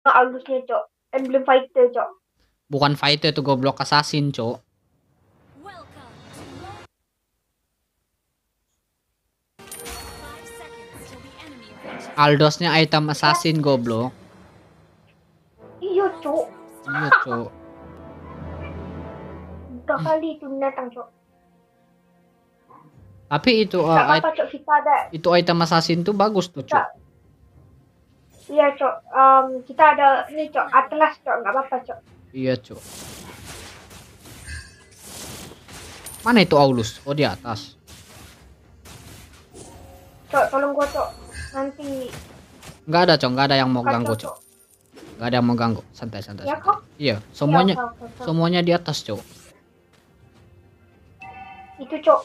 Agusnya, cok emblem fighter cok bukan fighter itu goblok assassin cok Aldosnya item assassin goblok. Iya, Cok. Iya, Cok. Tiga kali itu datang, Cok. Tapi itu uh, apa, Cok, kita ada. Itu item assassin tuh bagus tuh, Cok. Iya cok, um, kita ada ini cok atlas cok, nggak apa-apa cok. Iya cok. Mana itu Aulus? Oh di atas. Cok, tolong gua cok. Nanti. Nggak ada cok, nggak ada yang mau Kacau, ganggu cok. Nggak ada yang mau ganggu, santai santai. Iya kok? Iya, ya, semuanya ya, semuanya di atas cok. Itu cok.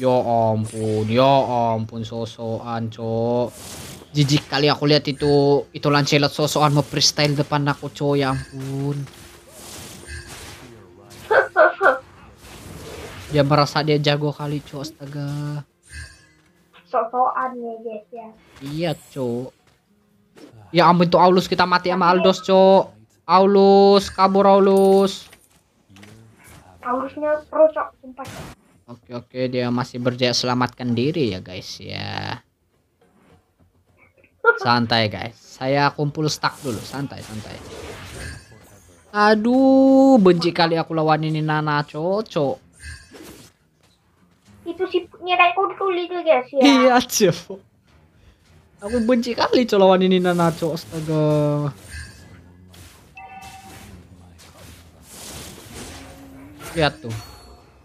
Ya ampun, ya ampun sosokan cok jijik kali aku lihat itu itu Lancelot sosokan mau freestyle depan aku coy ya ampun dia merasa dia jago kali coy astaga sosokan ya guys ya iya coy ya ampun tuh Aulus kita mati sama Aldos coy Aulus kabur Aulus Aulusnya pro cowok sumpah oke oke dia masih berjaya selamatkan diri ya guys ya Santai guys. Saya kumpul stack dulu. Santai, santai. Aduh, benci kali aku lawan ini Nana Coco. Itu si nyerai kudul itu guys ya. Iya, cip Aku benci kali co lawan ini Nana cocok Astaga. Lihat tuh.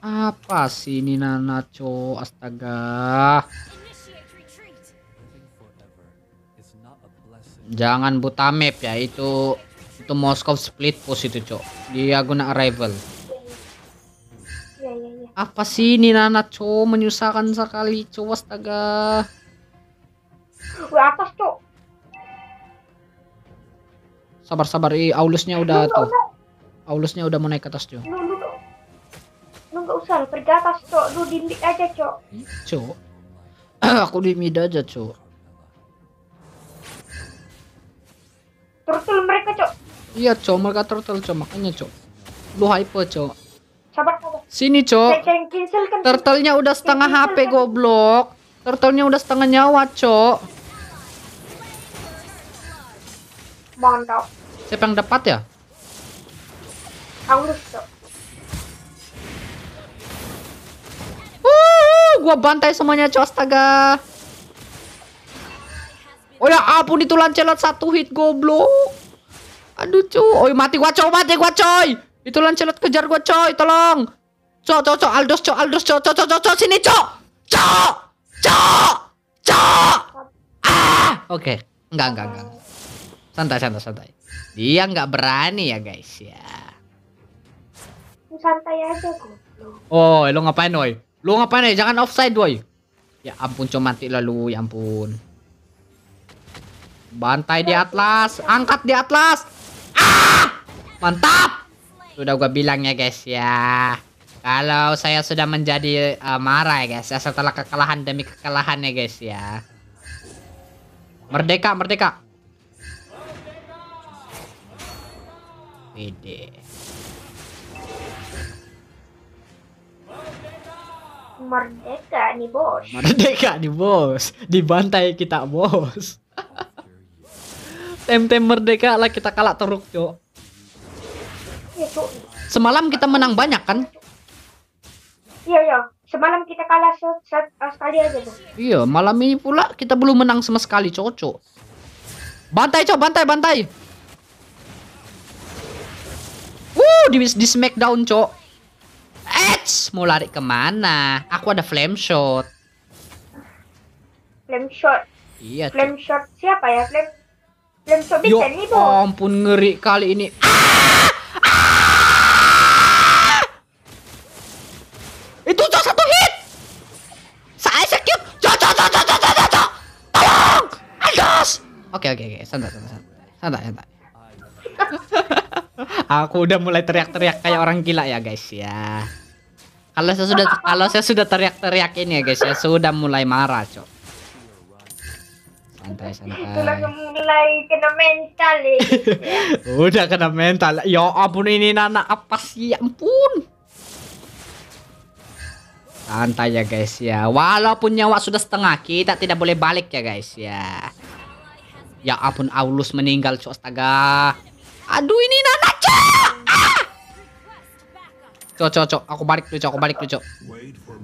Apa sih ini Nana Coco? Astaga. Jangan buta map ya itu itu Moskow split push itu, Cok. Dia guna arrival ya, ya, ya. Apa sih ini Nana, co Menyusahkan sekali, co Astaga. ke atas, Cok. Sabar-sabar, i Aulusnya udah tuh. Aulusnya udah mau naik ke atas, Cok. Lu, lu, usah, pergi atas, Cok. Lu dinding aja, Cok. Cok. Aku di mid aja, Cok. Iya, cok. Mereka turtle, cok. Makanya, cok. Lu hyper, cok. Sabar, sabar. Sini, cok. Kan? Turtle-nya udah setengah HP, kan? goblok. Turtle-nya udah setengah nyawa, cok. Mondok. Siapa yang dapat ya? Aurus, cok. Uh, gua bantai semuanya, cok. Astaga. Oh ya ampun itu lancelot satu hit goblok. Aduh cuy, oi mati gua coy, mati gua coy. Itu Lancelot kejar gua coy, tolong. Cok, cok, cok, Aldos, cok, Aldos, cok, cok, cok, cok, co. sini cok. Cok, cok, cok. Ah, oke. Okay. Enggak, enggak, enggak. Santai, santai, santai. Dia nggak berani ya guys ya. Santai aja kok. Oh, lu ngapain oi, Lu ngapain ya? Jangan offside woi. Ya ampun, cok mati lalu, ya ampun. Bantai di atlas, angkat di atlas. Mantap. Sudah gue bilang ya guys ya. Kalau saya sudah menjadi uh, marah ya guys ya setelah kekalahan demi kekalahan ya guys ya. Merdeka, merdeka. ide Merdeka nih bos. Merdeka nih bos. Dibantai kita bos. MT Merdeka lah kita kalah teruk, Cok. Semalam kita menang banyak kan? Iya, iya. Semalam kita kalah se se sekali aja tuh. Iya, malam ini pula kita belum menang sama sekali, cocok. Bantai, cok, bantai, bantai. Wuh, di, di smackdown, cok. Eits, mau lari kemana? Aku ada flame shot. Flame shot? Iya, Flame shot siapa ya? Flame Yo, ampun ngeri kali ini. Itu tuh satu hit. Saya skip. Tolong. ayos. Oke oke oke, santai santai santai. Santai santai. Aku udah mulai teriak-teriak kayak orang gila ya, guys ya. Kalau saya sudah kalau saya sudah teriak-teriak ini ya, guys ya, sudah mulai marah, cok santai-santai. itu lagi mulai kena mental eh. Udah kena mental. Ya ampun ini nana apa sih? Ya ampun. Santai ya guys ya. Walaupun nyawa sudah setengah, kita tidak boleh balik ya guys ya. Ya ampun Aulus meninggal cu astaga. Aduh ini nana cok. Ah! Cok cok cok, aku balik dulu cok, aku balik dulu cok. Wait for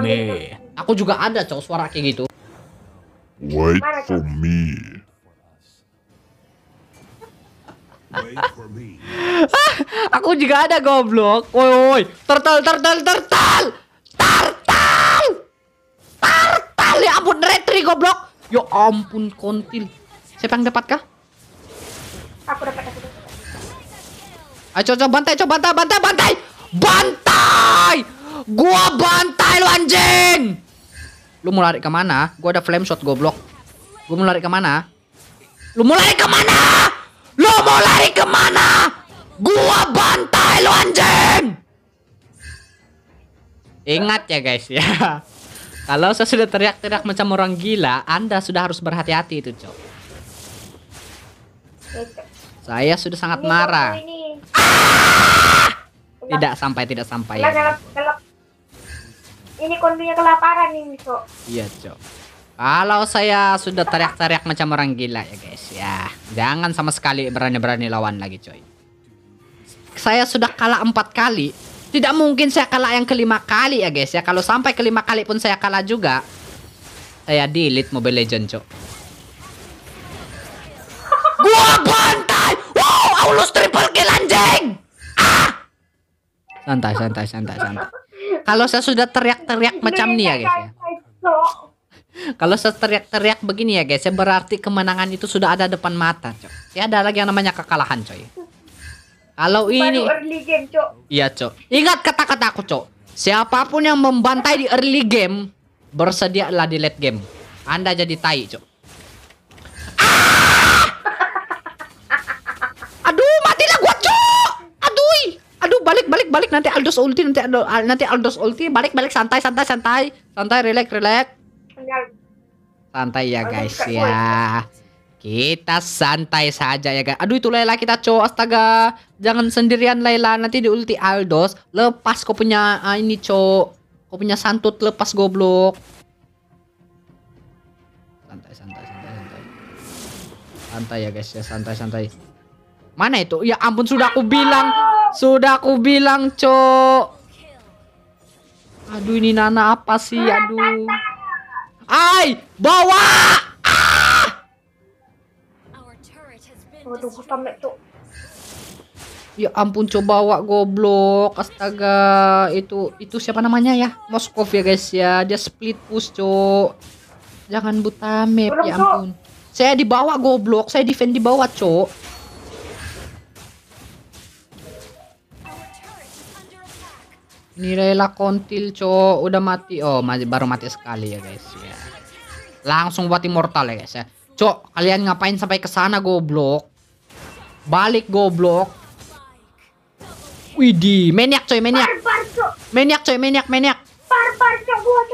me. Ya, aku juga ada cok suara kayak gitu. Wait for me. aku juga ada goblok. Woi woi, tertal tertal tertal. Tertal. Tertal ya ampun retri goblok. Yo, ya ampun kontil. Siapa yang dapat kah? Aku dapat Ayo coba bantai, coba bantai, bantai, bantai. Bantai! Gua bantai lu anjing. Lu mau lari kemana? Gue ada flame shot goblok. Gue mau lari kemana? Lu mau lari kemana? Lu mau lari kemana? Gua bantai lu anjing! Ingat ya guys ya. Kalau saya sudah teriak-teriak macam orang gila, Anda sudah harus berhati-hati itu, Cok. Saya sudah sangat marah. Ah! Tidak sampai, tidak sampai. Gelap, ya. gelap, gelap ini kondinya kelaparan ini, Cok. Iya, Cok. Kalau saya sudah teriak-teriak macam orang gila ya, guys, ya. Jangan sama sekali berani-berani lawan lagi, coy. Saya sudah kalah empat kali. Tidak mungkin saya kalah yang kelima kali ya, guys, ya. Kalau sampai kelima kali pun saya kalah juga, saya eh, delete Mobile Legend, cok. Gua bantai. Wow, Aulus triple kill anjing. Ah! Santai, santai, santai, santai. Kalau saya sudah teriak-teriak macam ini ya guys ya. Kalau saya teriak-teriak begini ya guys, ya berarti kemenangan itu sudah ada depan mata, coy. Ya ada lagi yang namanya kekalahan, coy. Ya. Kalau ini Iya, coy. Ingat kata aku coy. Siapapun yang membantai di early game, bersedialah di late game. Anda jadi tai, coy. Ah! balik balik balik nanti Aldos ulti nanti Aldo, ah, nanti Aldos ulti balik balik santai santai santai santai relax relax santai ya guys ya kita santai saja ya guys aduh itu Layla kita cowok astaga jangan sendirian Layla nanti di ulti Aldos lepas kau punya ah, ini cowok kau punya santut lepas goblok santai santai santai santai santai ya guys ya santai santai mana itu ya ampun sudah aku bilang sudah aku bilang, Cok. Aduh, ini Nana apa sih? Aduh. Ai, bawa! Ah! Ya ampun coba bawa goblok. Astaga, itu itu siapa namanya ya? Moskov ya guys ya. Dia split push, Cok. Jangan buta map, ya ampun. Saya dibawa goblok, saya defend dibawa bawah, Cok. Nirela Kontil co udah mati. Oh, masih baru mati sekali ya guys ya. Langsung buat immortal ya guys ya. Cok, kalian ngapain sampai ke sana goblok? Balik goblok. Widi maniak coy, maniak. Maniak coy, maniak, maniak.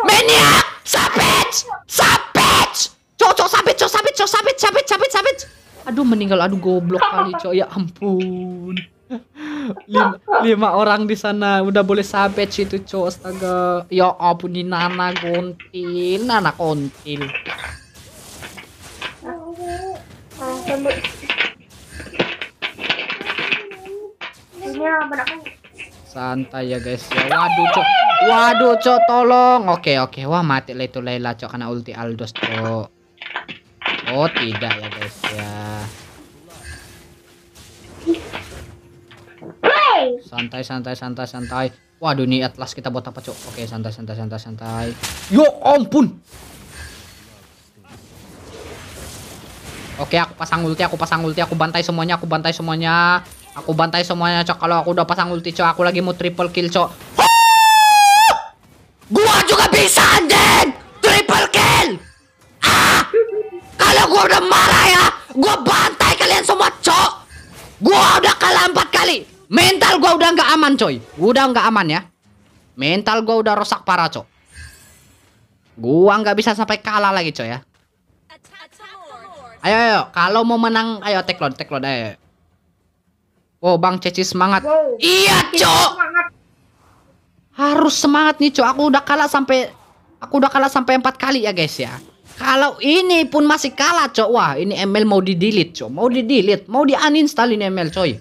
Maniak! sabit sabit Cok, cok, sabit cok, sabit cok, sabit sabit sabit sabit Aduh, meninggal. Aduh, goblok kali, cok. Ya ampun lima, lima orang di sana udah boleh sampai situ cowok astaga ya ampun ini nana kontil nana kontil kan? santai ya guys ya waduh cok waduh cok tolong oke oke wah mati lah itu Layla cok karena ulti Aldos cok oh tidak ya guys ya santai santai santai santai waduh nih atlas kita buat apa cok oke santai santai santai santai yo ampun oke aku pasang ulti aku pasang ulti aku bantai semuanya aku bantai semuanya aku bantai semuanya cok kalau aku udah pasang ulti cok aku lagi mau triple kill cok gua juga bisa anjing triple kill ah kalau gua udah marah ya gua bantai kalian semua cok gua udah Mental gua udah nggak aman coy. Udah nggak aman ya. Mental gua udah rusak parah coy. Gua nggak bisa sampai kalah lagi coy ya. Ayo ayo, kalau mau menang ayo teklon teklon ayo. Oh, Bang Ceci semangat. Wow, iya, coy. Harus semangat nih, coy, Aku udah kalah sampai aku udah kalah sampai empat kali ya, guys ya. Kalau ini pun masih kalah, coy, Wah, ini ML mau di-delete, Cok. Mau di-delete, mau di-uninstall ini ML, coy.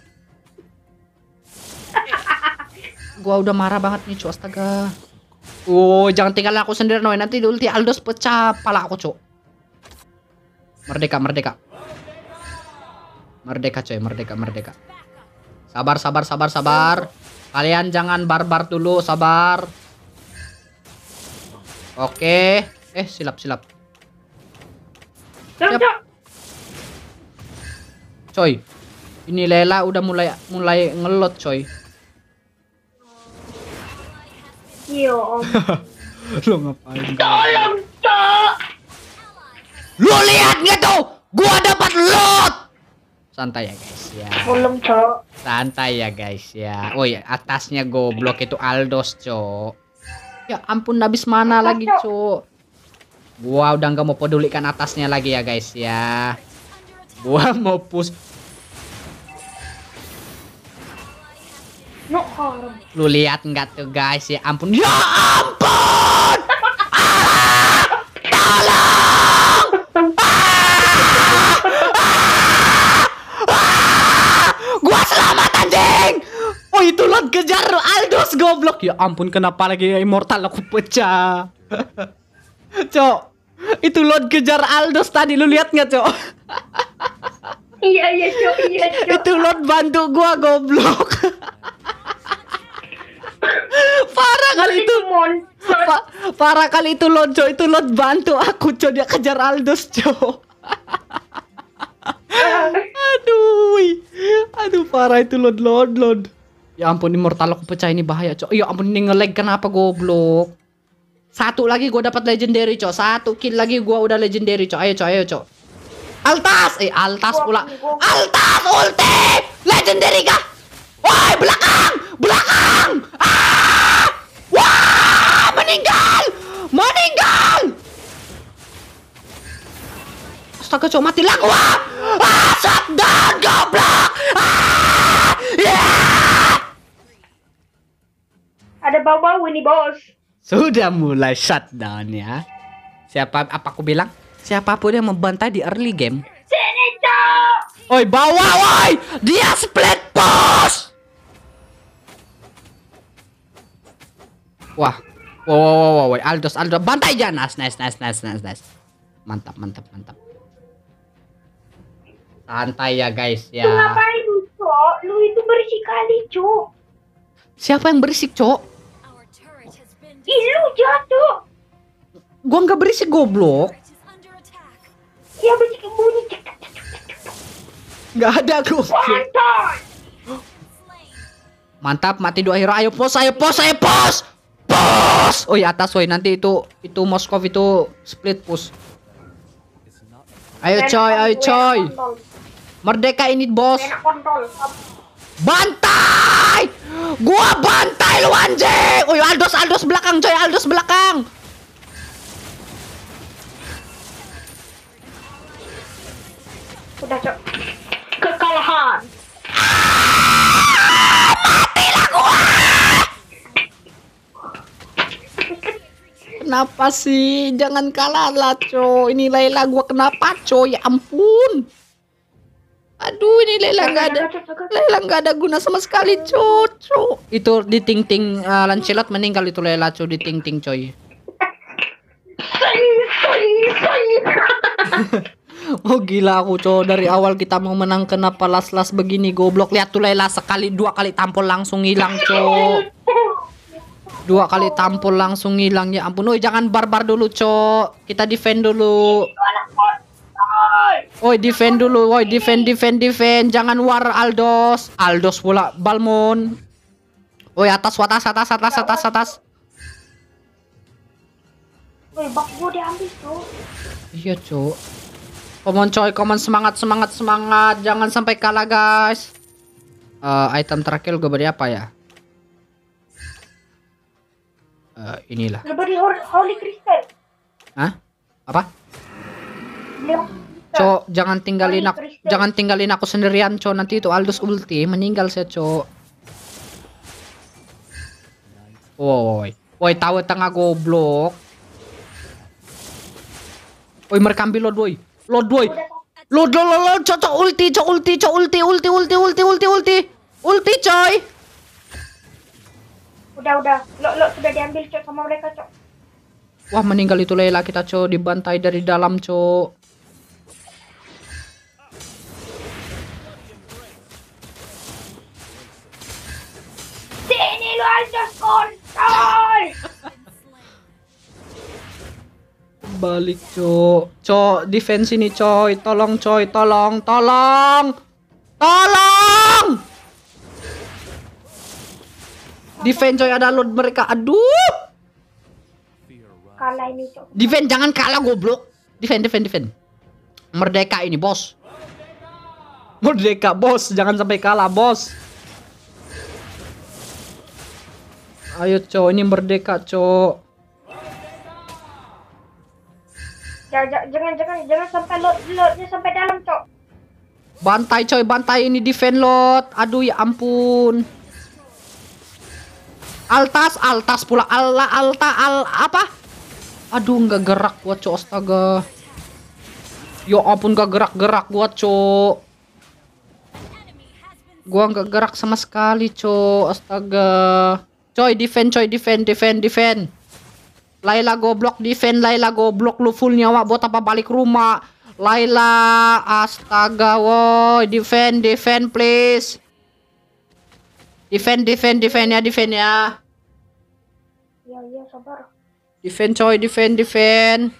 Gua udah marah banget nih, cu Astaga. Oh, jangan tinggal aku sendiri, noe Nanti ulti Aldos pecah pala aku, cu Merdeka, merdeka. Merdeka, coy. Merdeka, merdeka. Sabar, sabar, sabar, sabar. Kalian jangan barbar dulu, sabar. Oke. Eh, silap, silap. Siap. Coy. Ini Lela udah mulai mulai ngelot, coy. Iya om. Lo ngapain? Tolong tak. Lo lihat nggak tuh? Gua dapat loot. Santai ya guys ya. Belum cok. Santai ya guys ya. Oh ya atasnya goblok itu Aldos cok. Ya ampun habis mana Atas, lagi cok. Gua udah nggak mau pedulikan atasnya lagi ya guys ya. Gua mau push Lu lihat nggak tuh guys ya ampun. Ya ampun. Tolong. selamat anjing. Oh itu lot kejar Aldos goblok. Ya ampun kenapa lagi ya, immortal aku pecah. Cok, itu Lord kejar Aldos tadi lu lihat nggak, Cok? iya, iya, Cok, iya, Cok. Itu Lord bantu gua goblok. Parah kali itu. Pa parah kali itu lo Jo itu lo bantu aku Jo dia kejar Aldus Jo. aduh, aduh parah itu lo lo lo Ya ampun mortal aku pecah ini bahaya jo. Ya ampun ini ngeleg kenapa goblok? Satu lagi gue dapat legendary jo. Satu kill lagi gue udah legendary jo. Ayo jo ayo jo. Altas, eh Altas pula. Altas ulti, legendary kah? kecok mati lah gua. Asap dan goblok. Ah! Ada bau-bau ini, Bos. Sudah mulai shutdown ya. Siapa apa aku bilang? Siapapun yang membantai di early game. Sini, Cok. Oi, bawa, oi. Dia split Bos. Wah. Wow, wow, wow, wow, Aldos, Aldos, bantai Janas. Nice, nice, nice, nice, nice. Mantap, mantap, mantap. Santai ya guys ya. Lu ngapain lu, Cok? Lu itu berisik kali, Cok. Siapa yang berisik, Cok? Ih, lu jatuh. Gua nggak berisik, goblok. Ya berisik bunyi. Gak ada, gua. Mantap. Mantap, mati dua hero. Ayo pos, ayo pos, ayo pos. Pos. Oh ya atas, woi. Nanti itu itu Moskov itu split push. Ayo coy, ayo ya, coy. Merdeka ini bos. Bantai! Gua bantai lu anjing. Uy, Aldos Aldos belakang coy, Aldos belakang. Udah, Cok. Kekalahan. Kenapa sih? Jangan kalah lah, Cok. Ini Laila gua kenapa, Cok? Ya ampun aduh ini Lela nggak ada Lela nggak ada guna sama sekali cucu itu di ting uh, eh, Lancelot meninggal itu Lela cu di ting coy oh gila aku cow dari awal kita mau menang kenapa las-las begini goblok lihat tuh Lela sekali dua kali tampol langsung hilang cow dua kali tampol langsung hilang ya ampun oi jangan barbar dulu cow kita defend dulu Woi defend dulu, woi defend defend defend, jangan war Aldos. Aldos pula Balmon. Woi atas atas atas atas atas atas. bak gua diambil tuh. Iya cuy. Komon coy, komon semangat semangat semangat, jangan sampai kalah guys. Uh, item terakhir gue beri apa ya? Uh, inilah. Beri Holy Crystal. Hah? Apa? Co, jangan tinggalin aku, jangan tinggalin aku sendirian, Co. Nanti itu Aldus ulti, meninggal saya, Co. Woi. Woi, tahu tengah goblok. Woi, mereka lo load, Lo Load, Lo Load, lo lo, co, co ulti, co ulti, co ulti, ulti, ulti, ulti, ulti, ulti. Ulti, coy. Udah, udah. Lo lo sudah diambil, co, sama mereka, co. Wah, meninggal itu Lela kita, co. Dibantai dari dalam, co. kontol balik cok cok defense ini coy tolong coy tolong tolong tolong defense coy ada load mereka aduh kalah ini cok defense jangan kalah goblok defense defense defense merdeka ini bos merdeka bos jangan sampai kalah bos Ayo cowok ini merdeka cowok. jangan jangan jangan sampai lot lotnya sampai dalam cok. Bantai coy bantai ini defend lot. Aduh ya ampun. Altas altas pula ala alta al apa? Aduh nggak gerak gua cok astaga. Yo ya ampun gak gerak-gerak gua cok. Gua nggak gerak sama sekali cok astaga. Coy, defend, coy, defend, defend, defend. Laila goblok, defend, Laila goblok. Lu full nyawa buat apa balik rumah. Laila, astaga, woi. Defend, defend, please. Defend, defend, defend ya, defend ya. Ya ya sabar. Defend, coy, defend, defend.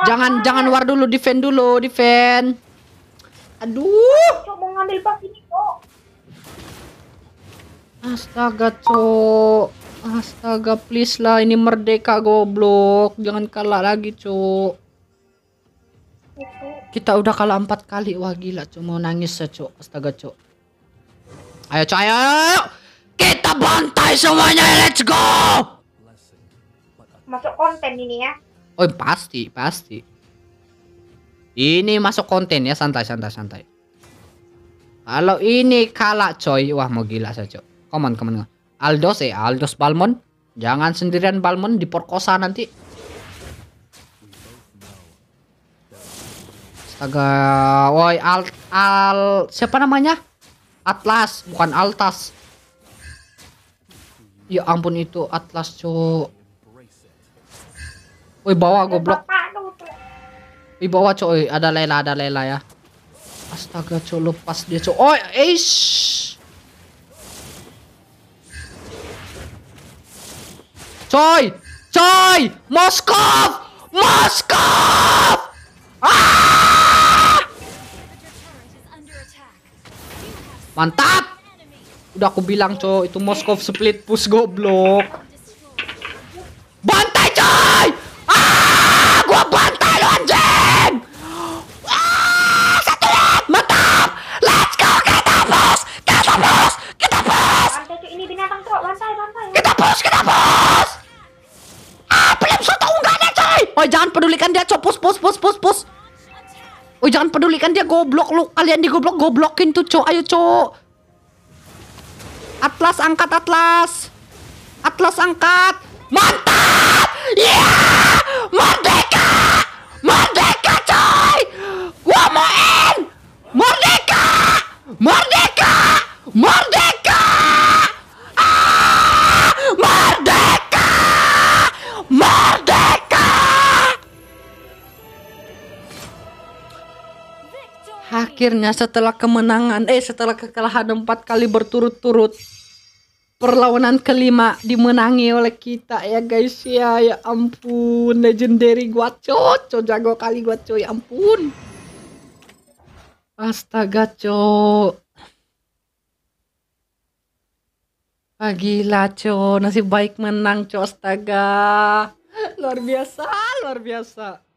Tahan. Jangan, jangan war dulu, defend dulu, defend. Aduh. Coba ngambil pas ini, kok. Astaga, cok. Astaga, please lah. Ini merdeka, goblok. Jangan kalah lagi, cok. Kita udah kalah empat kali. Wah, gila, cok. Mau nangis ya, cok. Astaga, cok. Ayo, cok. Ayo, Kita bantai semuanya. Let's go. Masuk konten ini ya. Oh, pasti, pasti. Ini masuk konten ya. Santai, santai, santai. Kalau ini kalah coy, wah mau gila saja. Komen, komen. Aldos eh, Aldos Balmon. Jangan sendirian Balmon diperkosa nanti. Astaga, woi Al Al siapa namanya? Atlas, bukan Altas. Ya ampun itu Atlas, cuk. Woi bawa goblok. Woi bawa cuy, ada Lela, ada Lela ya. Astaga, cuy lepas dia cuy. Oi, eish. Coy! Coy! Moskov! Moskov! Ah! Mantap! Udah aku bilang, coy, itu Moskov split push goblok. Bantai, coy! Oh jangan pedulikan dia goblok lu. Kalian digoblok goblokin tuh, cok. Ayo, cok. Atlas angkat Atlas. Atlas angkat. Mantap! Ya! Yeah! Merdeka! Merdeka, coy! Gua mau in! Merdeka! Merdeka! Merdeka! akhirnya setelah kemenangan eh setelah kekalahan empat kali berturut-turut perlawanan kelima dimenangi oleh kita ya guys ya ya ampun legendary gua co jago kali gua co ya ampun astaga co ah, gila co nasib baik menang co astaga luar biasa luar biasa